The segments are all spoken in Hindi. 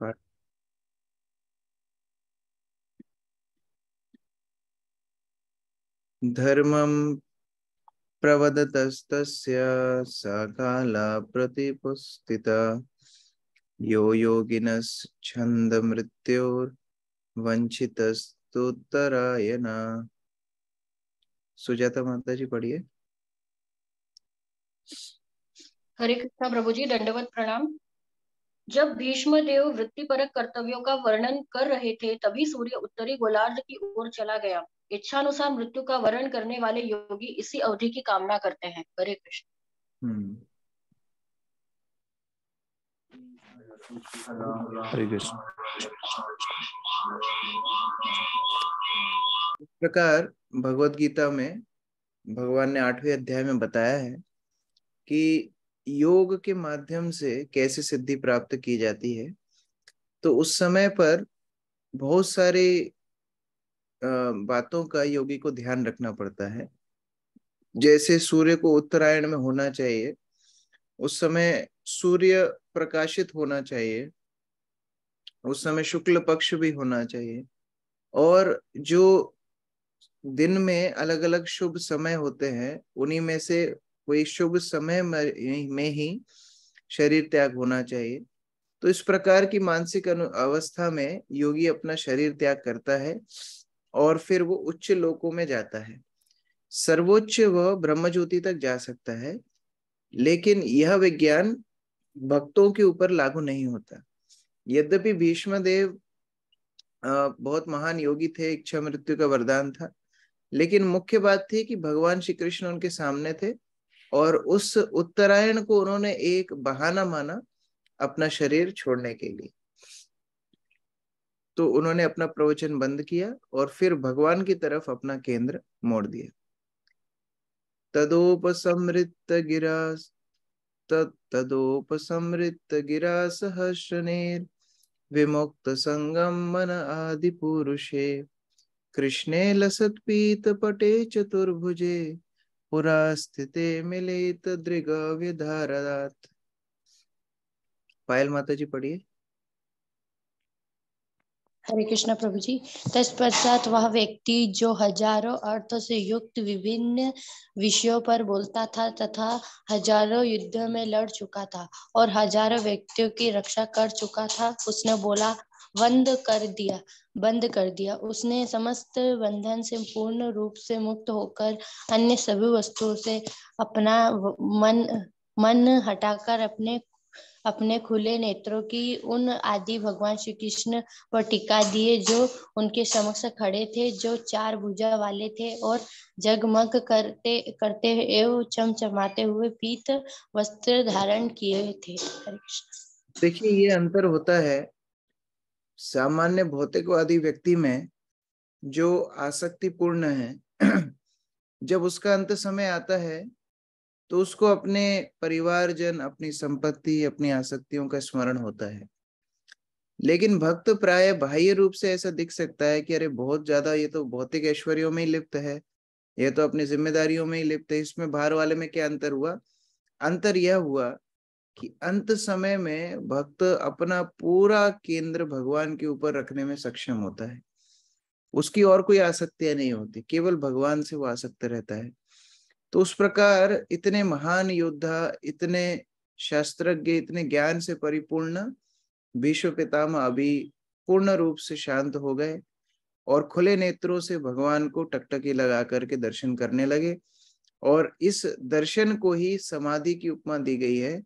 Right. धर्मं प्रवदतस्तस्य सकाला प्रतिपुस्थिता यो योगिनश्छन्दमृत्योर्वञ्चितस्तुत्तरायण सुजाता माता जी पढ़िए हरे कृष्णा प्रभु जी दंडवत प्रणाम जब भीष्म देव वृत्तिपरक कर्तव्यों का वर्णन कर रहे थे तभी सूर्य उत्तरी गोलार्ध की ओर चला गया इच्छानुसार मृत्यु का वर्ण करने वाले योगी इसी अवधि की कामना करते हैं हरे कृष्ण हम्म। हरे कृष्ण इस प्रकार भगवत गीता में भगवान ने आठवें अध्याय में बताया है कि योग के माध्यम से कैसे सिद्धि प्राप्त की जाती है तो उस समय पर बहुत सारे बातों का योगी को ध्यान रखना पड़ता है जैसे सूर्य को उत्तरायण में होना चाहिए उस समय सूर्य प्रकाशित होना चाहिए उस समय शुक्ल पक्ष भी होना चाहिए और जो दिन में अलग अलग शुभ समय होते हैं उन्हीं में से कोई शुभ समय में ही शरीर त्याग होना चाहिए तो इस प्रकार की मानसिक अवस्था में योगी अपना शरीर त्याग करता है और फिर वो उच्च लोकों में जाता है सर्वोच्च वह ब्रह्म ज्योति तक जा सकता है लेकिन यह विज्ञान भक्तों के ऊपर लागू नहीं होता यद्यपि भीष्म देव बहुत महान योगी थे इच्छा मृत्यु का वरदान था लेकिन मुख्य बात थी कि भगवान श्री कृष्ण उनके सामने थे और उस उत्तरायण को उन्होंने एक बहाना माना अपना शरीर छोड़ने के लिए तो उन्होंने अपना प्रवचन बंद किया और फिर भगवान की तरफ अपना केंद्र मोड़ दिया तदोपसमृत गिरा तदोपसमृत गिरास सहस्रनेर विमुक्त संगम मन आदि पुरुषे कृष्णे लसत पीत पटे चतुर्भुजे पुरास्थिते मिलित दृगव्यधारात पायल माता जी पढ़िए हरे कृष्ण प्रभु जी तत्पश्चात वह व्यक्ति जो हजारों अर्थों से युक्त विभिन्न विषयों पर बोलता था तथा हजारों युद्ध में लड़ चुका था और हजारों व्यक्तियों की रक्षा कर चुका था उसने बोला बंद कर दिया बंद कर दिया उसने समस्त बंधन से पूर्ण रूप से मुक्त होकर अन्य सभी वस्तुओं से अपना मन मन हटाकर अपने अपने खुले नेत्रों की उन आदि भगवान श्री कृष्ण पर टिका दिए जो उनके समक्ष खड़े थे जो चार भुजा वाले थे और जगमग करते करते एवं चमचमाते हुए पीत वस्त्र धारण किए थे देखिए ये अंतर होता है सामान्य भौतिकवादी व्यक्ति में जो आसक्ति पूर्ण है जब उसका अंत समय आता है तो उसको अपने परिवारजन अपनी संपत्ति अपनी आसक्तियों का स्मरण होता है लेकिन भक्त प्राय बाह्य रूप से ऐसा दिख सकता है कि अरे बहुत ज्यादा ये तो भौतिक ऐश्वर्यों में ही लिप्त है ये तो अपनी जिम्मेदारियों में ही लिप्त है इसमें बाहर वाले में क्या अंतर हुआ अंतर यह हुआ कि अंत समय में भक्त अपना पूरा केंद्र भगवान के ऊपर रखने में सक्षम होता है उसकी और कोई आसक्तियां नहीं होती केवल भगवान से वो आसक्त रहता है तो उस प्रकार इतने महान योद्धा इतने शास्त्रज्ञ इतने ज्ञान से परिपूर्ण भीष्म पितामह अभी पूर्ण रूप से शांत हो गए और खुले नेत्रों से भगवान को टकटकी लगा करके दर्शन करने लगे और इस दर्शन को ही समाधि की उपमा दी गई है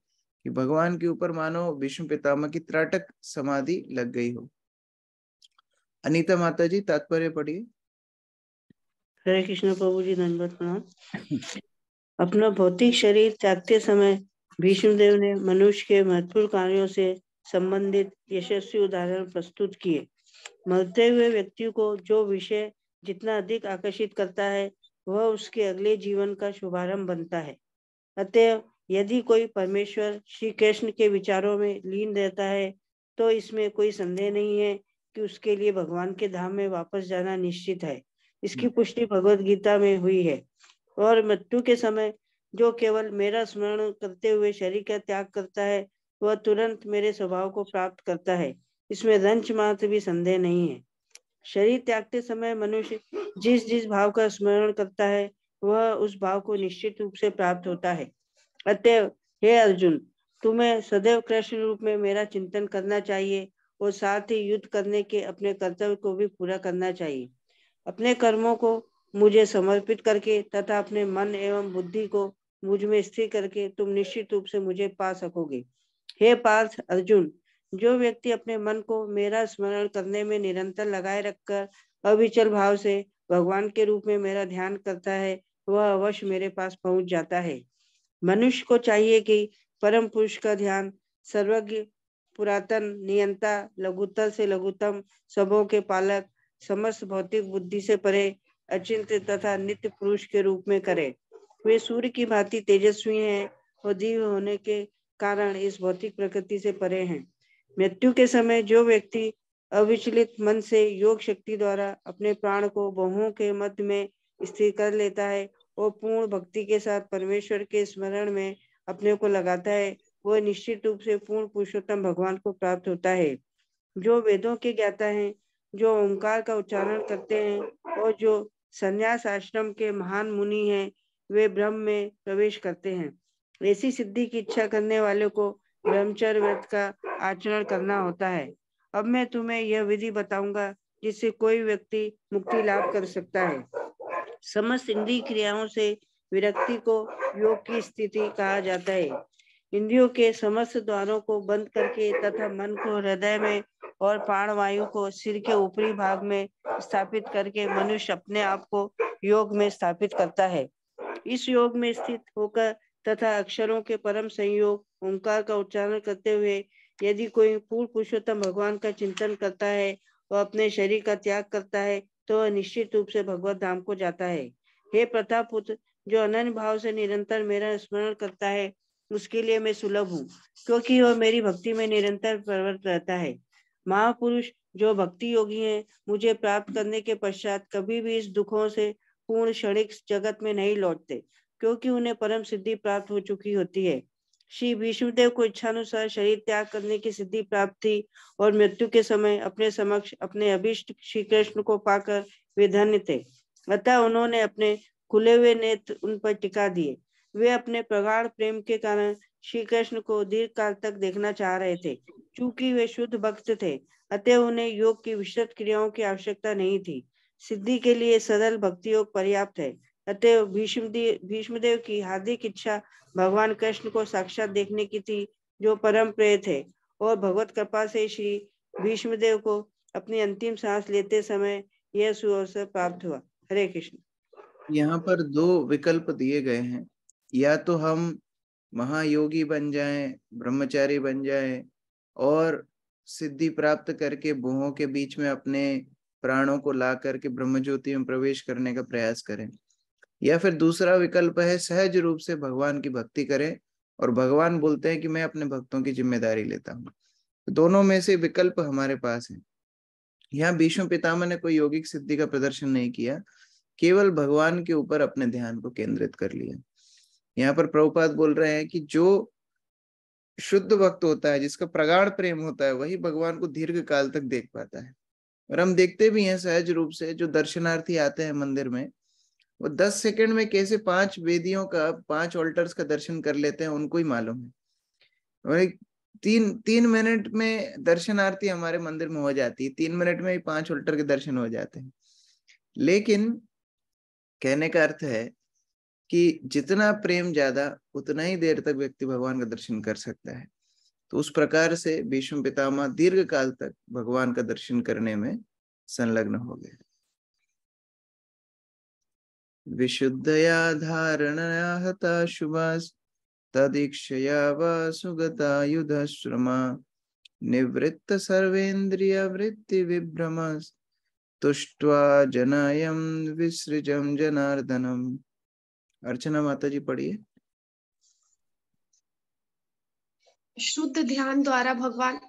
कि भगवान के ऊपर मानो विष्णु पितामह की त्राटक समाधि लग गई हो अनीता माता जी तात्पर्य पढ़िए हरे कृष्ण प्रभु जी धनबाद प्रणाम अपना भौतिक शरीर त्यागते समय भीष्मदेव ने मनुष्य के महत्वपूर्ण कार्यों से संबंधित यशस्वी उदाहरण प्रस्तुत किए मरते हुए व्यक्ति को जो विषय जितना अधिक आकर्षित करता है वह उसके अगले जीवन का शुभारंभ बनता है अतः यदि कोई परमेश्वर श्री कृष्ण के विचारों में लीन रहता है तो इसमें कोई संदेह नहीं है कि उसके लिए भगवान के धाम में वापस जाना निश्चित है इसकी हम्म। पुष्टि भगवत गीता में हुई है और मृत्यु के समय जो केवल मेरा स्मरण करते हुए शरीर का त्याग करता है वह तुरंत मेरे स्वभाव को प्राप्त करता है इसमें रंच मात्र भी संदेह नहीं है शरीर त्यागते समय मनुष्य जिस जिस भाव का स्मरण करता है वह उस भाव को निश्चित रूप से प्राप्त होता है अतएव हे अर्जुन तुम्हें सदैव कृष्ण रूप में मेरा चिंतन करना चाहिए और साथ ही युद्ध करने के अपने कर्तव्य को भी पूरा करना चाहिए अपने कर्मों को मुझे समर्पित करके तथा अपने मन एवं बुद्धि को मुझ में स्थिर करके तुम निश्चित रूप से मुझे पा सकोगे हे पार्थ अर्जुन जो व्यक्ति अपने मन को मेरा स्मरण करने में निरंतर लगाए रखकर अविचल भाव से भगवान के रूप में मेरा ध्यान करता है वह अवश्य मेरे पास पहुंच जाता है मनुष्य को चाहिए कि परम पुरुष का ध्यान सर्वज्ञ पुरातन नियंता लघुतल से लघुतम सबों के पालक समस्त भौतिक बुद्धि से परे अचिंत तथा नित्य पुरुष के रूप में करे वे सूर्य की भांति तेजस्वी हैं और जीव होने के कारण इस भौतिक प्रकृति से परे हैं मृत्यु के समय जो व्यक्ति अविचलित मन से योग शक्ति द्वारा अपने प्राण को बहुओं के मध्य में स्थिर कर लेता है वो पूर्ण भक्ति के साथ परमेश्वर के स्मरण में अपने को लगाता है वह निश्चित रूप से पूर्ण पुरुषोत्तम भगवान को प्राप्त होता है जो वेदों के ज्ञाता है जो ओंकार का उच्चारण करते हैं और जो संन्यास आश्रम के महान मुनि हैं वे ब्रह्म में प्रवेश करते हैं ऐसी सिद्धि की इच्छा करने वाले को ब्रह्मचर्य व्रत का आचरण करना होता है अब मैं तुम्हें यह विधि बताऊंगा जिससे कोई व्यक्ति मुक्ति लाभ कर सकता है समस्त इंद्रिय क्रियाओं से विरक्ति को योग की स्थिति कहा जाता है इंद्रियों के समस्त द्वारों को बंद करके तथा मन को हृदय में और प्राणवायु को सिर के ऊपरी भाग में स्थापित करके मनुष्य अपने आप को योग में स्थापित करता है इस योग में स्थित होकर तथा अक्षरों के परम संयोग ओंकार का उच्चारण करते हुए यदि कोई पूर्ण पुरुषोत्तम भगवान का चिंतन करता है और अपने शरीर का त्याग करता है तो निश्चित रूप से भगवत धाम को जाता है हे प्रताप पुत्र जो अनन्य भाव से निरंतर मेरा स्मरण करता है उसके लिए मैं सुलभ हूँ क्योंकि वह मेरी भक्ति में निरंतर प्रवृत्त रहता है महापुरुष जो भक्ति योगी है मुझे प्राप्त करने के पश्चात कभी भी इस दुखों से पूर्ण क्षणिक जगत में नहीं लौटते क्योंकि उन्हें परम सिद्धि प्राप्त हो चुकी होती है श्री विष्णुदेव को इच्छानुसार शरीर त्याग करने की सिद्धि प्राप्त थी और मृत्यु के समय अपने समक्ष अपने अभिष्ट श्री कृष्ण को पाकर वे धन्य थे अतः उन्होंने अपने खुले हुए नेत्र उन पर टिका दिए वे अपने प्रगाढ़ प्रेम के कारण श्री कृष्ण को दीर्घ काल तक देखना चाह रहे थे चूंकि वे शुद्ध भक्त थे अतः उन्हें योग की विस्तृत क्रियाओं की आवश्यकता नहीं थी सिद्धि के लिए सरल भक्ति योग पर्याप्त है अतएव भीष्म भीष्मदेव की हार्दिक इच्छा भगवान कृष्ण को साक्षात देखने की थी जो परम प्रिय थे और भगवत कृपा से श्री भीष्मदेव को अपनी अंतिम सांस लेते समय यह सुअवसर प्राप्त हुआ हरे कृष्ण यहाँ पर दो विकल्प दिए गए हैं या तो हम महायोगी बन जाएं, ब्रह्मचारी बन जाएं और सिद्धि प्राप्त करके बोहों के बीच में अपने प्राणों को ला करके ब्रह्म ज्योति में प्रवेश करने का प्रयास करें या फिर दूसरा विकल्प है सहज रूप से भगवान की भक्ति करें और भगवान बोलते हैं कि मैं अपने भक्तों की जिम्मेदारी लेता हूँ दोनों में से विकल्प हमारे पास है यहाँ भीष्म पितामह ने कोई योगिक सिद्धि का प्रदर्शन नहीं किया केवल भगवान के ऊपर अपने ध्यान को केंद्रित कर लिया यहाँ पर प्रभुपाद बोल रहे हैं कि जो शुद्ध भक्त होता है जिसका प्रगाढ़ प्रेम होता है वही भगवान को दीर्घ काल तक देख पाता है और हम देखते भी हैं सहज रूप से जो दर्शनार्थी आते हैं मंदिर में वो दस सेकंड में कैसे पांच वेदियों का पांच ऑल्टर्स का दर्शन कर लेते हैं उनको ही मालूम है और एक तीन तीन मिनट में दर्शन आरती हमारे मंदिर में हो जाती है तीन मिनट में ही पांच ऑल्टर के दर्शन हो जाते हैं लेकिन कहने का अर्थ है कि जितना प्रेम ज्यादा उतना ही देर तक व्यक्ति भगवान का दर्शन कर सकता है तो उस प्रकार से भीष्म पितामह दीर्घ काल तक भगवान का दर्शन करने में संलग्न हो गए विशुद्धया धारणया हता शुभास् तदीक्षया वा सुगता युधश्रमा निवृत्त सर्वेन्द्रिय वृत्ति विभ्रम तुष्ट्वा जनायम विसृजम जनार्दनम अर्चना माता जी पढ़िए शुद्ध ध्यान द्वारा भगवान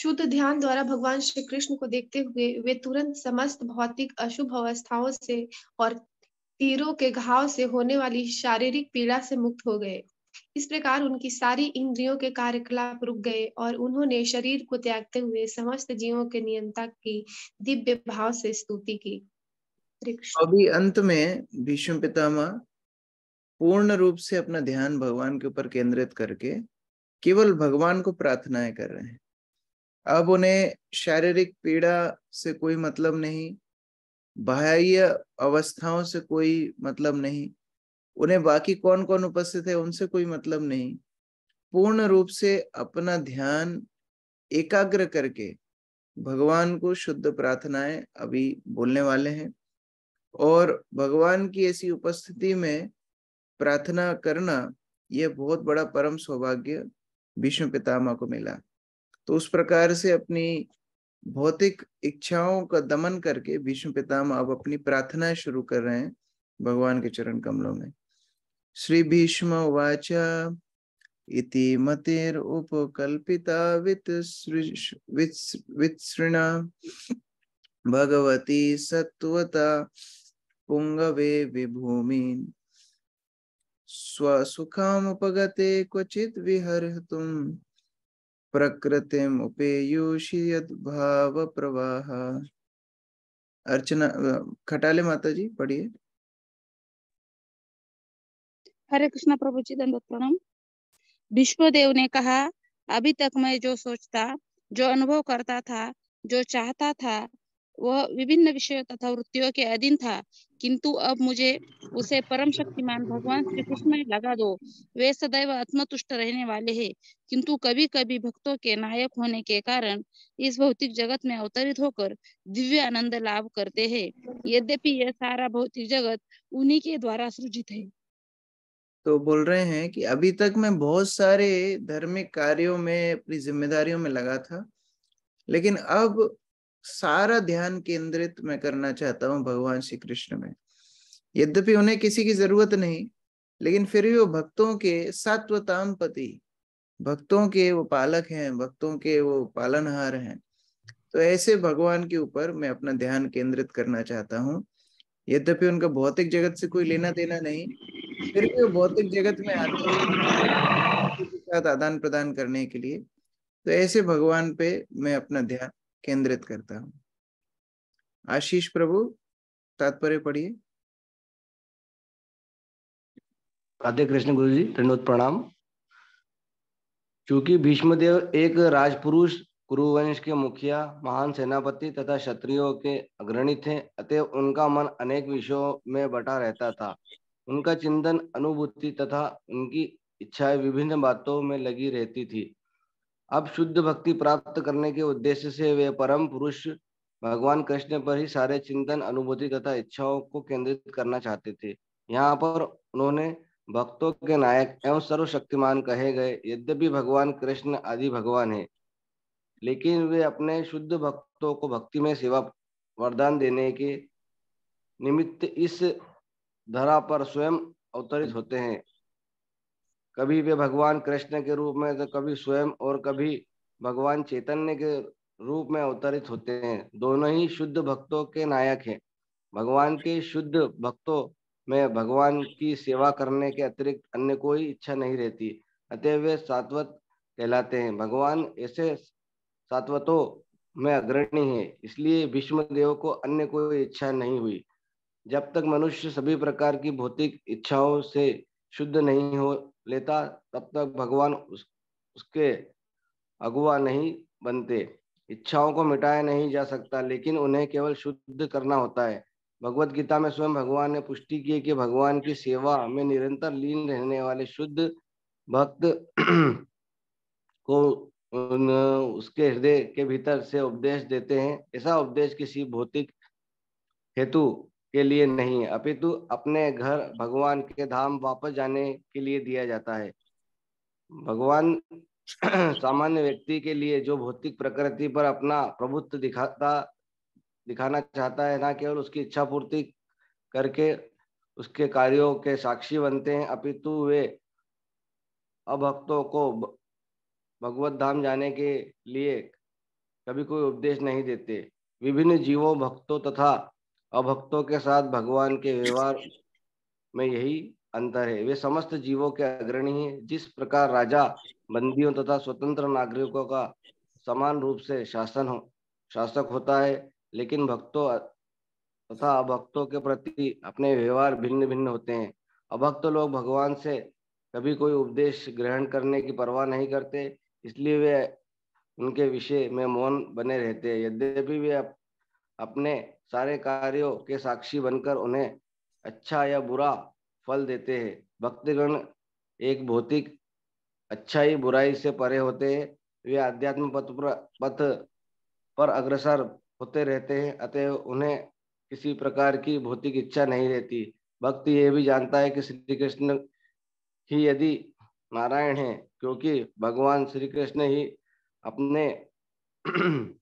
शुद्ध ध्यान द्वारा भगवान श्री कृष्ण को देखते हुए वे तुरंत समस्त भौतिक अशुभ अवस्थाओं से और तीरों के घाव से होने वाली शारीरिक पीड़ा से मुक्त हो गए इस प्रकार उनकी सारी इंद्रियों के कार्यकलाप रुक गए और उन्होंने शरीर को त्यागते हुए समस्त जीवों के नियंता की दिव्य भाव से स्तुति की अभी अंत में भीष्म पितामह पूर्ण रूप से अपना ध्यान भगवान के ऊपर केंद्रित करके केवल भगवान को प्रार्थनाएं कर रहे हैं अब उन्हें शारीरिक पीड़ा से कोई मतलब नहीं बाह्य अवस्थाओं से कोई मतलब नहीं उन्हें बाकी कौन कौन उपस्थित है उनसे कोई मतलब नहीं पूर्ण रूप से अपना ध्यान एकाग्र करके भगवान को शुद्ध प्रार्थनाएं अभी बोलने वाले हैं और भगवान की ऐसी उपस्थिति में प्रार्थना करना यह बहुत बड़ा परम सौभाग्य विष्णु पितामा को मिला तो उस प्रकार से अपनी भौतिक इच्छाओं का दमन करके विष्णु पितामह अब अपनी प्रार्थना शुरू कर रहे हैं भगवान के चरण कमलों में श्री भीष्म इति मतेर उपकल्पिता वित वित्सृणा भगवती सत्वता पुंगवे विभूमि स्वसुखामुपगते क्वचित तुम प्रकृति भाव प्रवाह अर्चना खटाले माता जी पढ़िए हरे कृष्णा प्रभु जी दंडोत प्रणाम विश्वदेव ने कहा अभी तक मैं जो सोचता जो अनुभव करता था जो चाहता था वह विभिन्न विषयों तथा वृत्तियों के अधीन था किंतु अब मुझे उसे परम शक्तिमान भगवान श्री कृष्ण में लगा दो वे सदैव आत्मतुष्ट रहने वाले हैं किंतु कभी कभी भक्तों के नायक होने के कारण इस भौतिक जगत में अवतरित होकर दिव्य आनंद लाभ करते हैं यद्यपि यह सारा भौतिक जगत उन्हीं के द्वारा सृजित है तो बोल रहे हैं कि अभी तक मैं बहुत सारे धार्मिक कार्यों में अपनी जिम्मेदारियों में लगा था लेकिन अब सारा ध्यान केंद्रित मैं करना चाहता हूँ भगवान श्री कृष्ण में यद्यपि उन्हें किसी की जरूरत नहीं लेकिन फिर भी वो भक्तों के सत्वताम पति भक्तों के वो पालक हैं भक्तों के वो पालनहार हैं तो ऐसे भगवान के ऊपर मैं अपना ध्यान केंद्रित करना चाहता हूँ यद्यपि उनका भौतिक जगत से कोई लेना देना नहीं फिर भी वो भौतिक जगत में आते हैं साथ आदान प्रदान करने के लिए तो ऐसे भगवान पे मैं अपना ध्यान केंद्रित करता हूं आशीष प्रभु तात्पर्य पढ़िए राधे कृष्ण गुरु जी त्रिनोद प्रणाम क्योंकि भीष्मदेव एक राजपुरुष कुरुवंश के मुखिया महान सेनापति तथा क्षत्रियो के अग्रणी थे अतः उनका मन अनेक विषयों में बटा रहता था उनका चिंतन अनुभूति तथा उनकी इच्छाएं विभिन्न बातों में लगी रहती थी अब शुद्ध भक्ति प्राप्त करने के उद्देश्य से वे परम पुरुष भगवान कृष्ण पर ही सारे चिंतन अनुभूति तथा इच्छाओं को केंद्रित करना चाहते थे यहाँ पर उन्होंने भक्तों के नायक एवं सर्वशक्तिमान कहे गए यद्यपि भगवान कृष्ण आदि भगवान है लेकिन वे अपने शुद्ध भक्तों को भक्ति में सेवा वरदान देने के निमित्त इस धरा पर स्वयं अवतरित होते हैं कभी वे भगवान कृष्ण के रूप में तो कभी स्वयं और कभी भगवान चैतन्य के रूप में अवतरित होते हैं दोनों ही शुद्ध भक्तों के नायक हैं भगवान के शुद्ध भक्तों में भगवान की सेवा करने के अतिरिक्त अन्य कोई इच्छा नहीं रहती अतः वे सात्वत कहलाते हैं भगवान ऐसे सात्वतों में अग्रणी है इसलिए भीष्म देव को अन्य कोई इच्छा नहीं हुई जब तक मनुष्य सभी प्रकार की भौतिक इच्छाओं से शुद्ध नहीं हो लेता तब तक भगवान उस, उसके अगुआ नहीं बनते इच्छाओं को मिटाया नहीं जा सकता लेकिन उन्हें केवल शुद्ध करना होता है भगवत गीता में स्वयं भगवान ने पुष्टि की कि भगवान की सेवा में निरंतर लीन रहने वाले शुद्ध भक्त को उन उसके हृदय के भीतर से उपदेश देते हैं ऐसा उपदेश किसी भौतिक हेतु के लिए नहीं अपितु अपने घर भगवान के धाम वापस जाने के लिए दिया जाता है भगवान सामान्य व्यक्ति के लिए जो भौतिक प्रकृति पर अपना प्रभुत्व दिखाता दिखाना चाहता है ना केवल उसकी इच्छा पूर्ति करके उसके कार्यों के साक्षी बनते हैं अपितु वे अभक्तों को भगवत धाम जाने के लिए कभी कोई उपदेश नहीं देते विभिन्न जीवों भक्तों तथा और भक्तों के साथ भगवान के व्यवहार में यही अंतर है वे समस्त जीवों के अग्रणी हैं जिस प्रकार राजा बंदियों तथा स्वतंत्र नागरिकों का समान रूप से शासन हो शासक होता है लेकिन भक्तों तथा अभक्तों के प्रति अपने व्यवहार भिन्न भिन्न होते हैं अभक्त लोग भगवान से कभी कोई उपदेश ग्रहण करने की परवाह नहीं करते इसलिए वे उनके विषय में मौन बने रहते हैं यद्यपि वे अपने सारे कार्यों के साक्षी बनकर उन्हें अच्छा या बुरा फल देते हैं भक्तगण एक भौतिक अच्छाई बुराई से परे होते हैं वे आध्यात्म पथ पर पथ पर अग्रसर होते रहते हैं अतः उन्हें किसी प्रकार की भौतिक इच्छा नहीं रहती भक्त यह भी जानता है कि श्री कृष्ण ही यदि नारायण है क्योंकि भगवान श्री कृष्ण ही अपने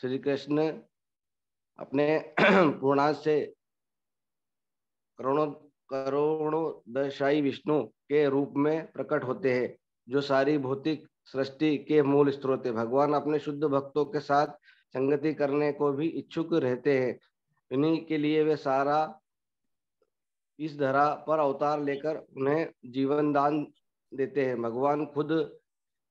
श्री कृष्ण अपने पूर्णा से करोड़ों करोड़ों दशाई विष्णु के रूप में प्रकट होते हैं जो सारी भौतिक सृष्टि के मूल स्रोत है भगवान अपने शुद्ध भक्तों के साथ संगति करने को भी इच्छुक रहते हैं इन्हीं के लिए वे सारा इस धरा पर अवतार लेकर उन्हें जीवन दान देते हैं भगवान खुद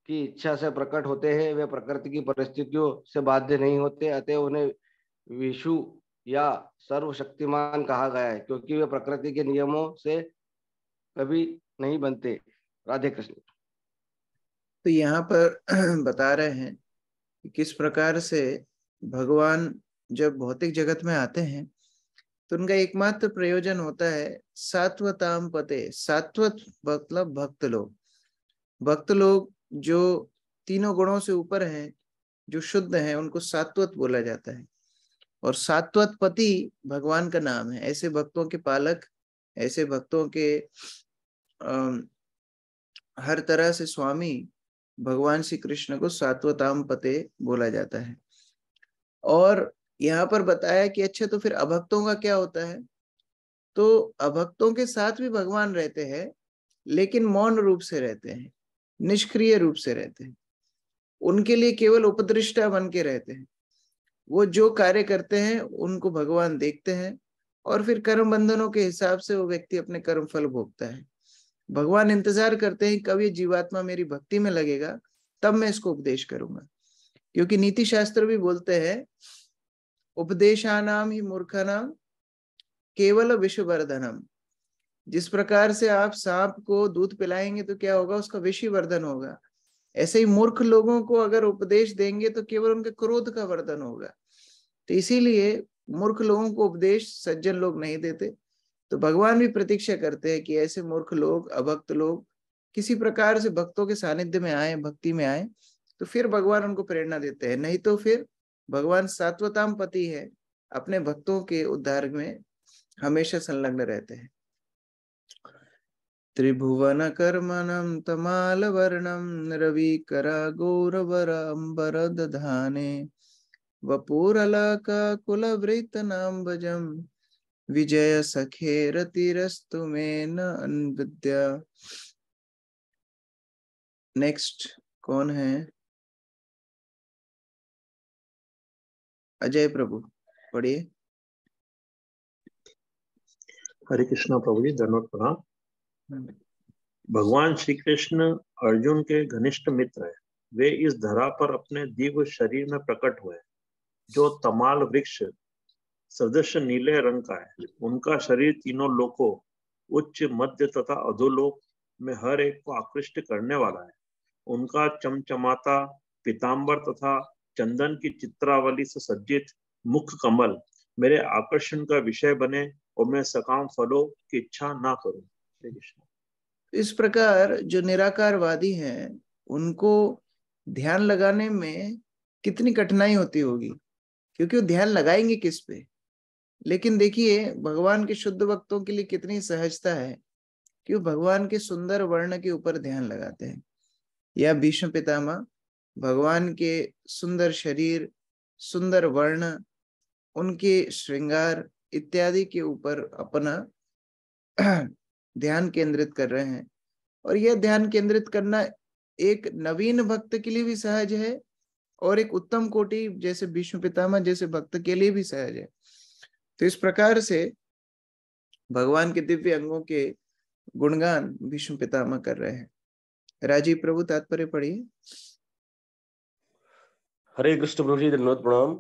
की इच्छा से प्रकट होते हैं वे प्रकृति की परिस्थितियों से बाध्य नहीं होते अतः उन्हें विषु या सर्वशक्तिमान कहा गया है क्योंकि वे प्रकृति के नियमों से कभी नहीं बनते राधे कृष्ण तो यहाँ पर बता रहे हैं कि किस प्रकार से भगवान जब भौतिक जगत में आते हैं तो उनका एकमात्र प्रयोजन होता है सात्वताम पते सात्वत मतलब भक्त लोग भक्त लोग जो तीनों गुणों से ऊपर है जो शुद्ध है उनको सात्वत बोला जाता है और सात्वत पति भगवान का नाम है ऐसे भक्तों के पालक ऐसे भक्तों के आ, हर तरह से स्वामी भगवान श्री कृष्ण को सात्वताम पते बोला जाता है और यहाँ पर बताया कि अच्छा तो फिर अभक्तों का क्या होता है तो अभक्तों के साथ भी भगवान रहते हैं लेकिन मौन रूप से रहते हैं निष्क्रिय रूप से रहते हैं उनके लिए केवल उपदृष्टा बन के रहते हैं वो जो कार्य करते हैं उनको भगवान देखते हैं और फिर कर्म बंधनों के हिसाब से वो व्यक्ति अपने कर्म फल भोगता है भगवान इंतजार करते हैं कब ये जीवात्मा मेरी भक्ति में लगेगा तब मैं इसको उपदेश करूंगा क्योंकि नीति शास्त्र भी बोलते हैं उपदेशानाम ही मूर्खानाम केवल विश्ववर्धनम जिस प्रकार से आप सांप को दूध पिलाएंगे तो क्या होगा उसका विषय वर्धन होगा ऐसे ही मूर्ख लोगों को अगर उपदेश देंगे तो केवल उनके क्रोध का वर्धन होगा तो इसीलिए मूर्ख लोगों को उपदेश सज्जन लोग नहीं देते तो भगवान भी प्रतीक्षा करते हैं कि ऐसे मूर्ख लोग अभक्त लोग किसी प्रकार से भक्तों के सानिध्य में आए भक्ति में आए तो फिर भगवान उनको प्रेरणा देते हैं नहीं तो फिर भगवान सात्वताम पति है अपने भक्तों के उद्धार में हमेशा संलग्न रहते हैं त्रिभुवन तमाल वर्णम रवि करा त्रिभुवनकर्मणं तमालवर्णं रविकरा गौरवराम्बरदधाने वपुरलाकाकुलवृतनाम्बजं विजयसखेरतिरस्तु मे न अन्विद्या नेक्स्ट कौन है अजय प्रभु पढ़िए हरे कृष्णा प्रभु जी धनवत प्रणाम भगवान श्री कृष्ण अर्जुन के घनिष्ठ मित्र हैं वे इस धरा पर अपने दिव्य शरीर में प्रकट हुए जो तमाल वृक्ष सदृश नीले रंग का है उनका शरीर तीनों लोकों उच्च मध्य तथा अधोलोक में हर एक को आकृष्ट करने वाला है उनका चमचमाता पीताम्बर तथा चंदन की चित्रावली से सज्जित मुख कमल मेरे आकर्षण का विषय बने और मैं सकाम फलों की इच्छा ना करूं इस प्रकार जो निराकारवादी हैं उनको ध्यान लगाने में कितनी कठिनाई होती होगी क्योंकि वो ध्यान लगाएंगे किस पे लेकिन देखिए भगवान के शुद्ध भक्तों के लिए कितनी सहजता है कि वो भगवान के सुंदर वर्ण के ऊपर ध्यान लगाते हैं या भीष्म पितामह भगवान के सुंदर शरीर सुंदर वर्ण उनके श्रृंगार इत्यादि के ऊपर अपना ध्यान केंद्रित कर रहे हैं और यह ध्यान केंद्रित करना एक नवीन भक्त के लिए भी सहज है और एक उत्तम कोटि जैसे विष्णु पितामह जैसे भक्त के लिए भी सहज है तो इस प्रकार से भगवान के दिव्य अंगों के गुणगान विष्णु पितामह कर रहे हैं राजीव प्रभु तात्पर्य पढ़िए हरे कृष्ण प्रभु जी धन्यवाद प्रणाम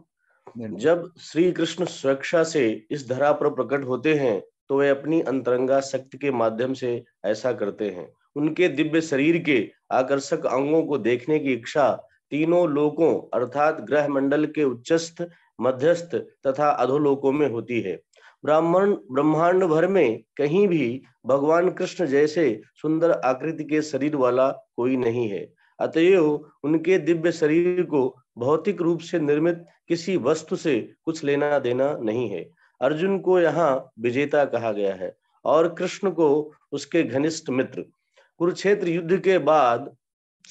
जब श्री कृष्ण स्वेच्छा से इस धरा पर प्रकट होते हैं तो वे अपनी अंतरंगा शक्ति के माध्यम से ऐसा करते हैं उनके दिव्य शरीर के आकर्षक अंगों को देखने की इच्छा तीनों लोकों अर्थात ग्रह मंडल के उच्चस्थ मध्यस्थ तथा अधोलोकों में होती है ब्राह्मण ब्रह्मांड भर में कहीं भी भगवान कृष्ण जैसे सुंदर आकृति के शरीर वाला कोई नहीं है अतएव उनके दिव्य शरीर को भौतिक रूप से निर्मित किसी वस्तु से कुछ लेना देना नहीं है अर्जुन को यहाँ विजेता कहा गया है और कृष्ण को उसके घनिष्ठ मित्र कुरुक्षेत्र युद्ध के बाद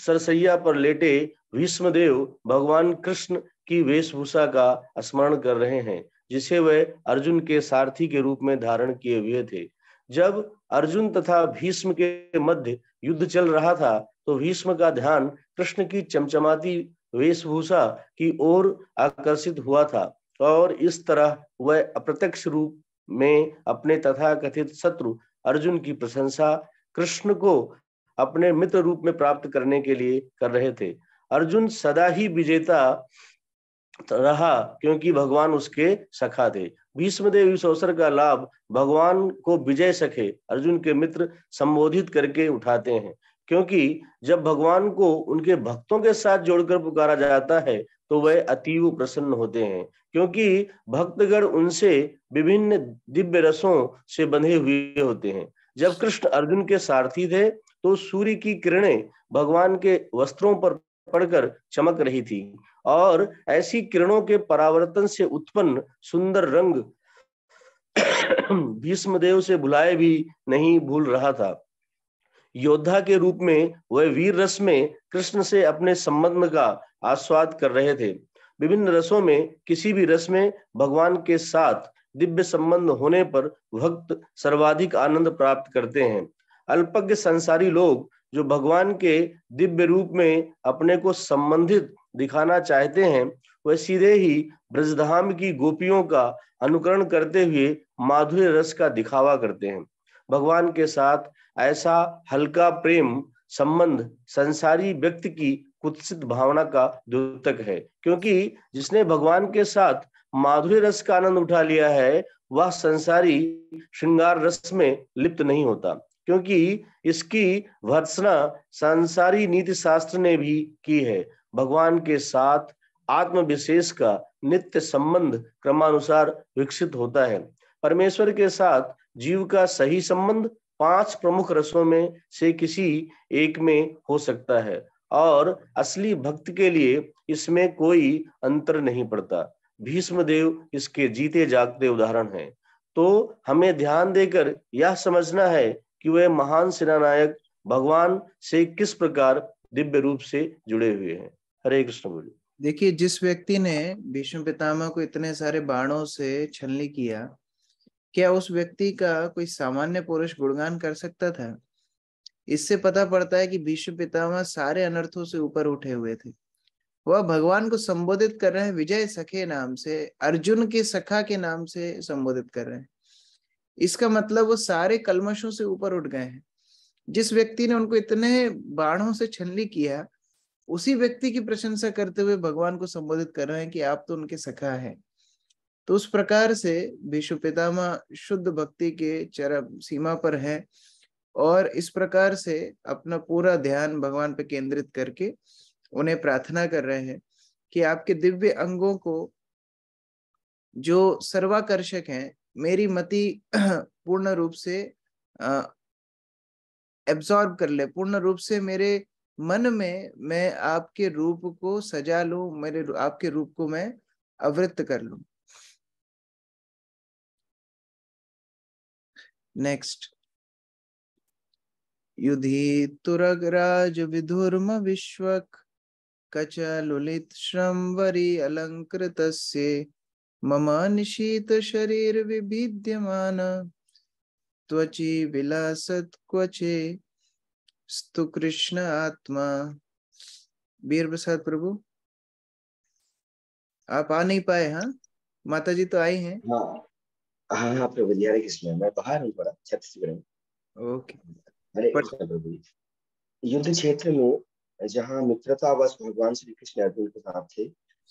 सरसैया पर लेटे भीष्मदेव भगवान कृष्ण की वेशभूषा का स्मरण कर रहे हैं जिसे वे अर्जुन के सारथी के रूप में धारण किए हुए थे जब अर्जुन तथा भीष्म के मध्य युद्ध चल रहा था तो भीष्म का ध्यान कृष्ण की चमचमाती वेशभूषा की ओर आकर्षित हुआ था और इस तरह वह अप्रत्यक्ष रूप में अपने तथा कथित शत्रु अर्जुन की प्रशंसा कृष्ण को अपने मित्र रूप में प्राप्त करने के लिए कर रहे थे अर्जुन सदा ही विजेता रहा क्योंकि भगवान उसके सखा थे भीष्मदेव इस अवसर का लाभ भगवान को विजय सखे अर्जुन के मित्र संबोधित करके उठाते हैं क्योंकि जब भगवान को उनके भक्तों के साथ जोड़कर पुकारा जाता है तो वह अतीव प्रसन्न होते हैं क्योंकि भक्तगण उनसे विभिन्न दिव्य रसों से बंधे हुए होते हैं जब कृष्ण अर्जुन के सारथी थे तो सूर्य की किरणें भगवान के वस्त्रों पर पड़कर चमक रही थी और ऐसी किरणों के परावर्तन से उत्पन्न सुंदर रंग भीष्मदेव से भुलाए भी नहीं भूल रहा था योद्धा के रूप में वह वीर रस में कृष्ण से अपने संबंध का आस्वाद कर रहे थे विभिन्न रसों में किसी भी रस में भगवान के साथ दिव्य संबंध होने पर भक्त सर्वाधिक आनंद प्राप्त करते हैं अल्पज्ञ संसारी लोग जो भगवान के दिव्य रूप में अपने को संबंधित दिखाना चाहते हैं वह सीधे ही ब्रजधाम की गोपियों का अनुकरण करते हुए माधुर्य रस का दिखावा करते हैं भगवान के साथ ऐसा हल्का प्रेम संबंध संसारी व्यक्ति की कुत्सित भावना का द्योतक है क्योंकि जिसने भगवान के साथ माधुरी रस का आनंद उठा लिया है वह संसारी श्रृंगार रस में लिप्त नहीं होता क्योंकि इसकी भर्सना सांसारी नीति शास्त्र ने भी की है भगवान के साथ आत्मविशेष का नित्य संबंध क्रमानुसार विकसित होता है परमेश्वर के साथ जीव का सही संबंध पांच प्रमुख रसों में से किसी एक में हो सकता है और असली भक्त के लिए इसमें कोई अंतर नहीं पड़ता भीष्म देव इसके जीते जागते उदाहरण हैं तो हमें ध्यान देकर यह समझना है कि वह महान सेनानायक भगवान से किस प्रकार दिव्य रूप से जुड़े हुए हैं हरे कृष्ण बोलिए देखिए जिस व्यक्ति ने भीष्म पितामह को इतने सारे बाणों से छलनी किया क्या उस व्यक्ति का कोई सामान्य पुरुष गुणगान कर सकता था इससे पता पड़ता है कि भीष्म पितामह सारे अनर्थों से ऊपर उठे हुए थे वह भगवान को संबोधित कर रहे हैं विजय सखे नाम से अर्जुन के सखा के नाम से संबोधित कर रहे हैं इसका मतलब वो सारे कलमशों से ऊपर उठ गए हैं जिस व्यक्ति ने उनको इतने बाणों से छनली किया उसी व्यक्ति की प्रशंसा करते हुए भगवान को संबोधित कर रहे हैं कि आप तो उनके सखा हैं तो उस प्रकार से विश्व पितामा शुद्ध भक्ति के चरम सीमा पर है और इस प्रकार से अपना पूरा ध्यान भगवान पर केंद्रित करके उन्हें प्रार्थना कर रहे हैं कि आपके दिव्य अंगों को जो सर्वाकर्षक हैं मेरी मति पूर्ण रूप से एब्सॉर्ब कर ले पूर्ण रूप से मेरे मन में मैं आपके रूप को सजा लू मेरे आपके रूप को मैं अवृत कर लू नेक्स्ट युधि तुरगराज विधुर्म विश्वक कच लुलित श्रंवरी अलंकृत मम निशीत शरीर विभिद्यमान त्वचि विलासत क्वचे स्तु कृष्ण आत्मा वीर प्रसाद प्रभु आप आ नहीं पाए हाँ माता जी तो आई हैं हाँ। हाँ हाँ मैं बाहर हूँ थोड़ा छत्तीसगढ़ युद्ध क्षेत्र में जहाँ मित्रता बस श्री कृष्ण अर्जुन के साथ थे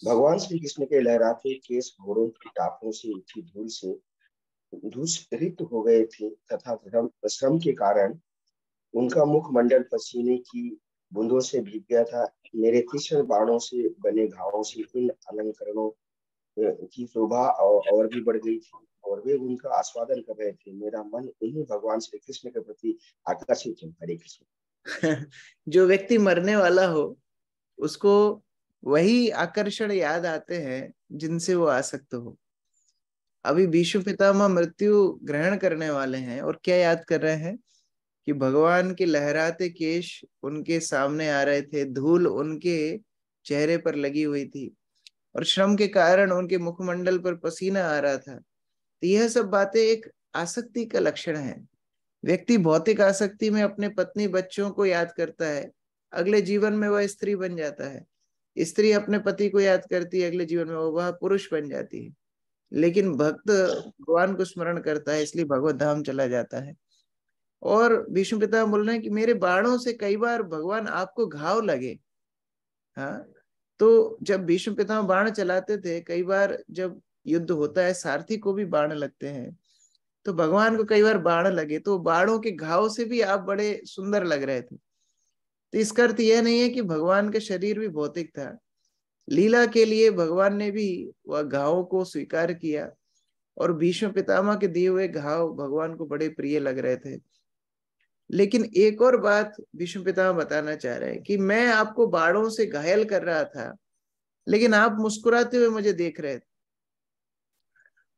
भगवान श्री कृष्ण के लहराते हो गए थे तथा श्रम के कारण उनका मुखमंडल पसीने की बूंदों से भीग गया था मेरे तीसरे बाणों से बने घावों से इन अलंकरणों की शोभा और भी बढ़ गई थी और वे उनका आस्वादन कर रहे थे मेरा मन उन्हीं भगवान श्री कृष्ण के प्रति आकर्षित है हरे कृष्ण जो व्यक्ति मरने वाला हो उसको वही आकर्षण याद आते हैं जिनसे वो आसक्त हो अभी विश्व पितामह मृत्यु ग्रहण करने वाले हैं और क्या याद कर रहे हैं कि भगवान के लहराते केश उनके सामने आ रहे थे धूल उनके चेहरे पर लगी हुई थी और श्रम के कारण उनके मुखमंडल पर पसीना आ रहा था तो यह सब बातें एक आसक्ति का लक्षण है व्यक्ति भौतिक आसक्ति में अपने पत्नी बच्चों को याद करता है अगले जीवन में वह स्त्री बन जाता है स्त्री अपने पति को याद करती है अगले जीवन में वह पुरुष बन जाती है लेकिन भक्त भगवान को स्मरण करता है इसलिए भगवत धाम चला जाता है और विष्णु पिता बोल रहे हैं कि मेरे बाणों से कई बार भगवान आपको घाव लगे हाँ तो जब विष्णु पिता बाण चलाते थे कई बार जब युद्ध होता है सारथी को भी बाण लगते हैं तो भगवान को कई बार बाण लगे तो बाणों के घाव से भी आप बड़े सुंदर लग रहे थे तो इसका अर्थ यह नहीं है कि भगवान का शरीर भी भौतिक था लीला के लिए भगवान ने भी वह घावों को स्वीकार किया और भीष्म पितामह के दिए हुए घाव भगवान को बड़े प्रिय लग रहे थे लेकिन एक और बात भीष्म पितामह बताना चाह रहे हैं कि मैं आपको बाड़ों से घायल कर रहा था लेकिन आप मुस्कुराते हुए मुझे देख रहे थे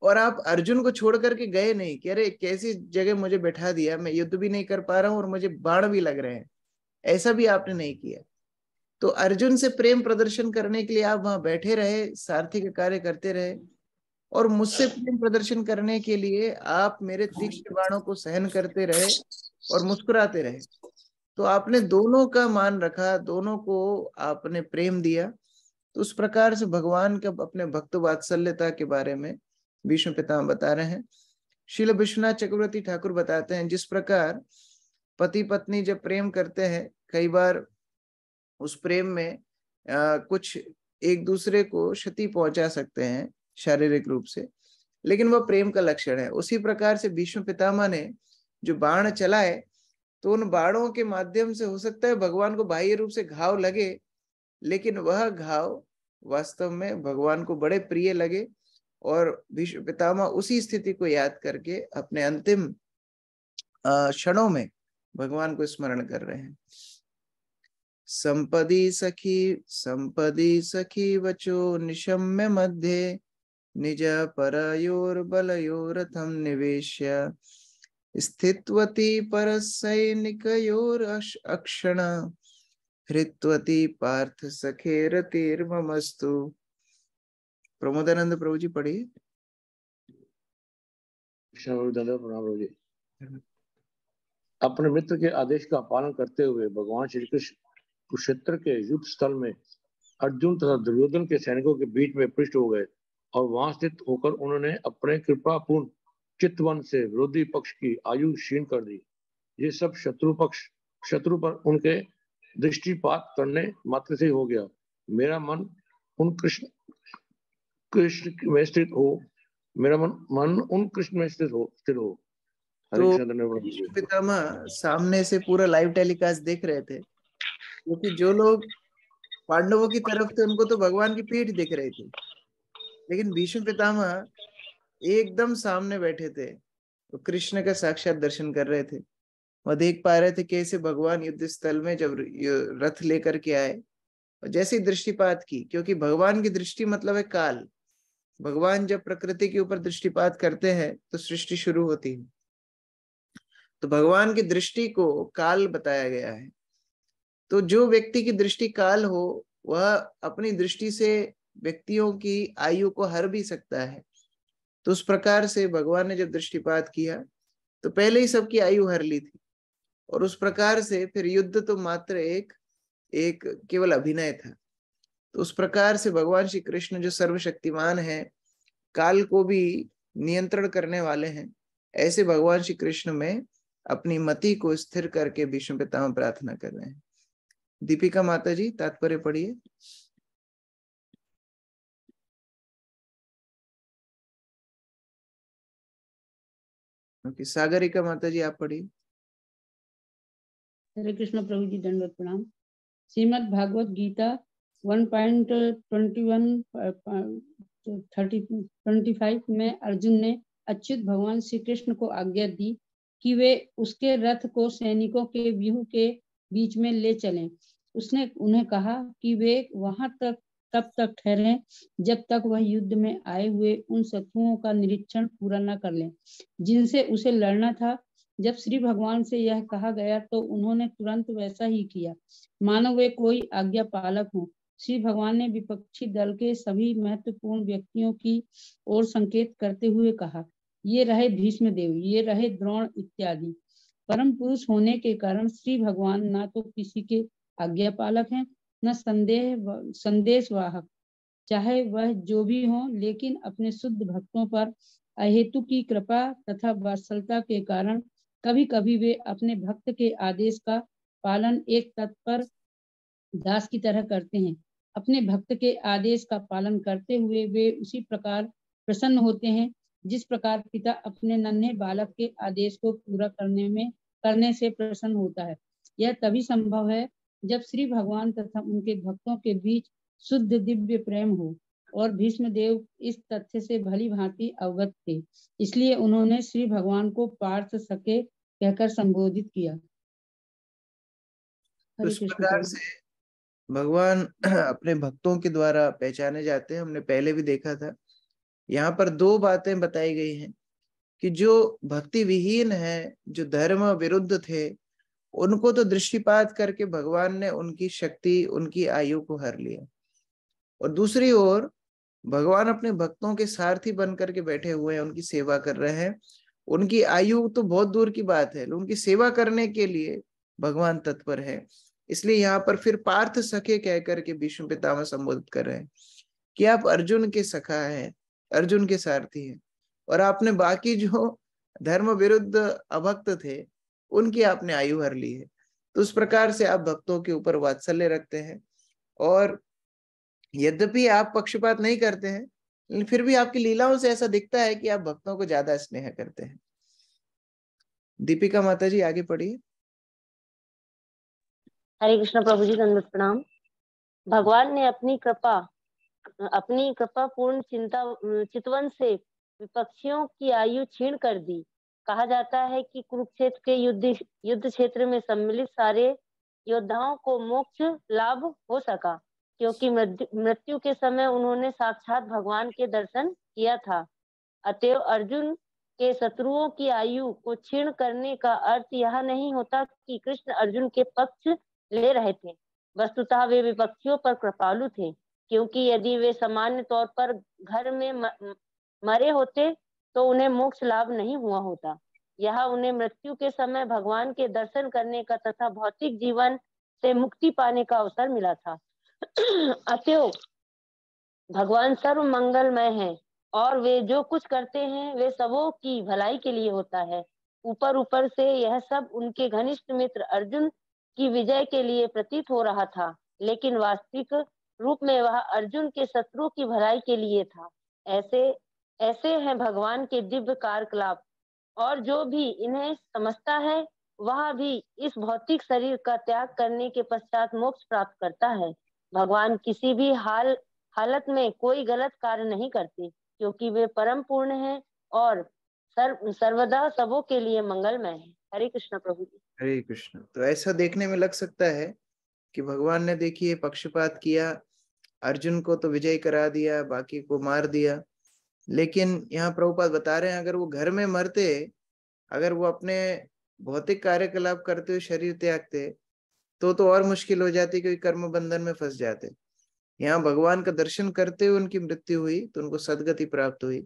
और आप अर्जुन को छोड़ करके गए नहीं कि अरे कैसी जगह मुझे बैठा दिया मैं युद्ध भी नहीं कर पा रहा हूं और मुझे बाढ़ भी लग रहे हैं ऐसा भी आपने नहीं किया तो अर्जुन से प्रेम प्रदर्शन करने के लिए आप वहां बैठे रहे सारथी के कार्य करते रहे और मुझसे प्रेम प्रदर्शन करने के लिए आप मेरे तीक्ष्ण बाणों को सहन करते रहे और मुस्कुराते रहे तो आपने दोनों का मान रखा दोनों को आपने प्रेम दिया तो उस प्रकार से भगवान का अपने भक्त वात्सल्यता के बारे में विष्णु पिता बता रहे हैं शिल विश्वनाथ चक्रवर्ती ठाकुर बताते हैं जिस प्रकार पति पत्नी जब प्रेम करते हैं कई बार उस प्रेम में आ, कुछ एक दूसरे को क्षति पहुंचा सकते हैं शारीरिक रूप से लेकिन वह प्रेम का लक्षण है उसी प्रकार से भीष्म पितामह ने जो बाण चलाए तो उन बाणों के माध्यम से हो सकता है भगवान को बाह्य रूप से घाव लगे लेकिन वह घाव वास्तव में भगवान को बड़े प्रिय लगे और विश्व पितामा उसी स्थिति को याद करके अपने अंतिम क्षणों में भगवान को स्मरण कर रहे हैं संपदी सखी संपदी सखी वचो निशम्य मध्य निज थम निवेश स्थितवती परसैनिकयोर अक्षण हृत्वती पार्थ सखेरतिर्ममस्तु प्रमोदानंद प्रभु जी पढ़िए अपने मित्र के आदेश का पालन करते हुए भगवान श्री कृष्ण कुक्षेत्र के युद्ध स्थल में अर्जुन तथा दुर्योधन के सैनिकों के बीच में पृष्ठ हो गए और वहां स्थित होकर उन्होंने अपने कृपापूर्ण चितवन से विरोधी पक्ष की आयु क्षीण कर दी ये सब शत्रु पक्ष शत्रु पर उनके दृष्टिपात करने मात्र से हो गया मेरा मन उन कृष्ण कृष्ण में स्थित हो मेरा मन मन उन कृष्ण में स्थित हो स्थिर हो तो पितामह सामने से पूरा लाइव टेलीकास्ट देख रहे थे क्योंकि जो लोग पांडवों की तरफ थे उनको तो भगवान की पीठ दिख रही थी लेकिन भीष्म पितामह एकदम सामने बैठे थे तो कृष्ण का साक्षात दर्शन कर रहे थे वह देख पा रहे थे कैसे भगवान युद्ध स्थल में जब रथ लेकर के आए और जैसे दृष्टिपात की क्योंकि भगवान की दृष्टि मतलब है काल भगवान जब प्रकृति के ऊपर दृष्टिपात करते हैं तो सृष्टि शुरू होती है तो भगवान की दृष्टि को काल बताया गया है तो जो व्यक्ति की दृष्टि काल हो वह अपनी दृष्टि से व्यक्तियों की आयु को हर भी सकता है तो उस प्रकार से भगवान ने जब दृष्टिपात किया तो पहले ही सबकी आयु हर ली थी और उस प्रकार से फिर युद्ध तो मात्र एक एक केवल अभिनय था तो उस प्रकार से भगवान श्री कृष्ण जो सर्वशक्तिमान है काल को भी नियंत्रण करने वाले हैं ऐसे भगवान श्री कृष्ण में अपनी मति को स्थिर करके भीष्म पिता प्रार्थना कर रहे हैं दीपिका माता जी तात्पर्य पढ़िए ओके सागरिका माता जी आप पढ़िए हरे कृष्ण प्रभु जी दंडवत प्रणाम श्रीमद भागवत गीता वन में अर्जुन ने अच्युत भगवान श्री कृष्ण को आज्ञा दी कि वे उसके रथ को सैनिकों के व्यूह के बीच में ले चलें उसने उन्हें कहा कि वे वहां तक तब तक ठहरे जब तक वह युद्ध में आए हुए उन शत्रुओं का निरीक्षण पूरा न कर लें जिनसे उसे लड़ना था जब श्री भगवान से यह कहा गया तो उन्होंने तुरंत वैसा ही किया मानो वे कोई आज्ञा पालक हो श्री भगवान ने विपक्षी दल के सभी महत्वपूर्ण व्यक्तियों की ओर संकेत करते हुए कहा ये रहे भीष्म देव ये रहे द्रोण इत्यादि परम पुरुष होने के कारण श्री भगवान ना तो किसी के आज्ञा पालक हैं न संदेह संदेश वाहक चाहे वह जो भी हो लेकिन अपने शुद्ध भक्तों पर अहेतु की कृपा तथा वात्सलता के कारण कभी कभी वे अपने भक्त के आदेश का पालन एक तत्पर दास की तरह करते हैं अपने भक्त के आदेश का पालन करते हुए वे उसी प्रकार प्रसन्न होते हैं जिस प्रकार पिता अपने नन्हे बालक के आदेश को पूरा करने में करने से प्रसन्न होता है यह तभी संभव है जब श्री भगवान तथा उनके भक्तों के बीच शुद्ध दिव्य प्रेम हो और भीष्म देव इस तथ्य से भली भांति अवगत थे इसलिए उन्होंने श्री भगवान को पार्थ सके कहकर संबोधित किया तो इस प्रकार से भगवान अपने भक्तों के द्वारा पहचाने जाते हैं हमने पहले भी देखा था यहाँ पर दो बातें बताई गई हैं कि जो भक्ति विहीन है जो धर्म विरुद्ध थे उनको तो दृष्टिपात करके भगवान ने उनकी शक्ति उनकी आयु को हर लिया और दूसरी ओर भगवान अपने भक्तों के सारथी बन करके बैठे हुए हैं उनकी सेवा कर रहे हैं उनकी आयु तो बहुत दूर की बात है उनकी सेवा करने के लिए भगवान तत्पर है इसलिए यहाँ पर फिर पार्थ सखे कह करके भीष्म पितामह संबोधित कर रहे हैं कि आप अर्जुन के सखा है अर्जुन के सारथी हैं और आपने बाकी जो धर्म विरुद्ध अभक्त थे उनकी आपने आयु हर ली है तो उस प्रकार से आप भक्तों के ऊपर वात्सल्य रखते हैं और यद्यपि आप पक्षपात नहीं करते हैं लेकिन फिर भी आपकी लीलाओं से ऐसा दिखता है कि आप भक्तों को ज्यादा स्नेह करते हैं दीपिका माता जी आगे पढ़िए हरे कृष्ण प्रभु जी दंडवत प्रणाम भगवान ने अपनी कृपा अपनी कृपा पूर्ण चिंता चितवन से विपक्षियों की आयु छीण कर दी कहा जाता है कि कुरुक्षेत्र के युद्ध युद्ध क्षेत्र में सम्मिलित सारे योद्धाओं को मोक्ष लाभ हो सका क्योंकि मृत्यु के समय उन्होंने साक्षात भगवान के दर्शन किया था अतएव अर्जुन के शत्रुओं की आयु को छीण करने का अर्थ यह नहीं होता कि कृष्ण अर्जुन के पक्ष ले रहे थे वस्तुतः वे विपक्षियों पर कृपालु थे क्योंकि यदि वे सामान्य तौर पर घर में मरे होते तो उन्हें मोक्ष लाभ नहीं हुआ होता यह उन्हें मृत्यु के समय भगवान के दर्शन करने का तथा भौतिक जीवन से मुक्ति पाने का अवसर मिला था अतो भगवान सर्व मंगलमय है और वे जो कुछ करते हैं वे सबों की भलाई के लिए होता है ऊपर ऊपर से यह सब उनके घनिष्ठ मित्र अर्जुन की विजय के लिए प्रतीत हो रहा था लेकिन वास्तविक रूप में वह अर्जुन के शत्रु की भलाई के लिए था ऐसे ऐसे हैं भगवान के दिव्य कार्यकलाप और जो भी इन्हें समझता है वह भी इस भौतिक शरीर का त्याग करने के पश्चात मोक्ष प्राप्त करता है भगवान किसी भी हाल हालत में कोई गलत कार्य नहीं करते क्योंकि वे परम पूर्ण हैं और सर्व सर्वदा सबों के लिए मंगलमय हैं हरे कृष्णा प्रभु जी हरे कृष्णा तो ऐसा देखने में लग सकता है कि भगवान ने देखिए पक्षपात किया अर्जुन को तो विजय करा दिया बाकी को मार दिया लेकिन यहाँ प्रभुपाद बता रहे हैं अगर वो घर में मरते अगर वो अपने भौतिक कार्यकलाप करते हुए शरीर त्यागते तो तो और मुश्किल हो जाती क्योंकि कर्म बंधन में फंस जाते यहाँ भगवान का दर्शन करते हुए उनकी मृत्यु हुई तो उनको सदगति प्राप्त हुई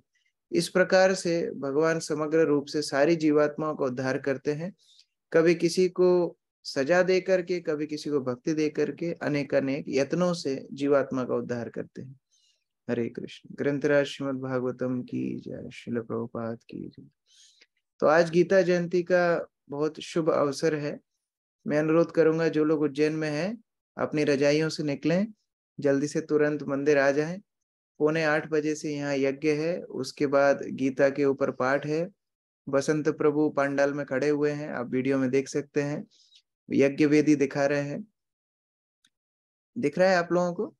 इस प्रकार से भगवान समग्र रूप से सारी जीवात्माओं का उद्धार करते हैं कभी किसी को सजा दे करके कभी किसी को भक्ति दे करके अनेक अनेक यत्नों से जीवात्मा का उद्धार करते हैं हरे कृष्ण ग्रंथराज श्रीमद भागवतम की जय शिल प्रभुपात की जय तो आज गीता जयंती का बहुत शुभ अवसर है मैं अनुरोध करूंगा जो लोग उज्जैन में हैं अपनी रजाइयों से निकलें जल्दी से तुरंत मंदिर आ जाएं पौने आठ बजे से यहाँ यज्ञ है उसके बाद गीता के ऊपर पाठ है बसंत प्रभु पांडाल में खड़े हुए हैं आप वीडियो में देख सकते हैं यज्ञ वेदी दिखा रहे हैं दिख रहा है आप लोगों को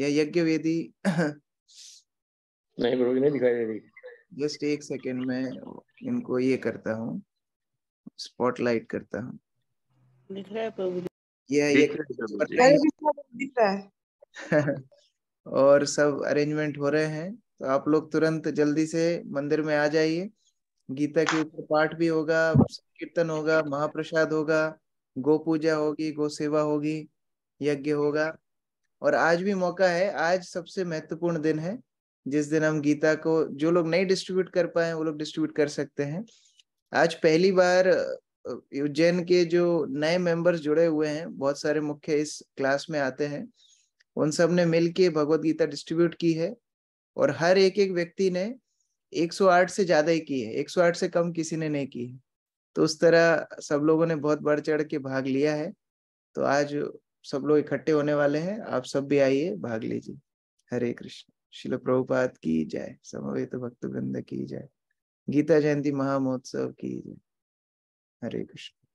यह यज्ञ वेदी नहीं गुरु नहीं दिखाई दे रही जस्ट एक सेकेंड में इनको ये करता हूँ स्पॉटलाइट करता हूँ दिख रहा है प्रभु यह दिख रहा है और सब अरेंजमेंट हो रहे हैं तो आप लोग तुरंत जल्दी से मंदिर में आ जाइए गीता के ऊपर पाठ भी होगा कीर्तन होगा महाप्रसाद होगा गो पूजा होगी गो सेवा होगी यज्ञ होगा और आज भी मौका है आज सबसे महत्वपूर्ण दिन है जिस दिन हम गीता को जो लोग नहीं डिस्ट्रीब्यूट कर पाए वो लोग डिस्ट्रीब्यूट कर सकते हैं आज पहली बार उज्जैन के जो नए मेंबर्स जुड़े हुए हैं बहुत सारे मुख्य इस क्लास में आते हैं उन सब ने मिल के भगवत गीता डिस्ट्रीब्यूट की है और हर एक एक व्यक्ति ने 108 से ज्यादा ही की है 108 से कम किसी ने नहीं की है तो उस तरह सब लोगों ने बहुत बढ़ चढ़ के भाग लिया है तो आज सब लोग इकट्ठे होने वाले हैं आप सब भी आइए भाग लीजिए हरे कृष्ण शिल प्रभुपात की जाए समवेत भक्त की जाए गीता जयंती महामहोत्सव की जाए हरे कृष्ण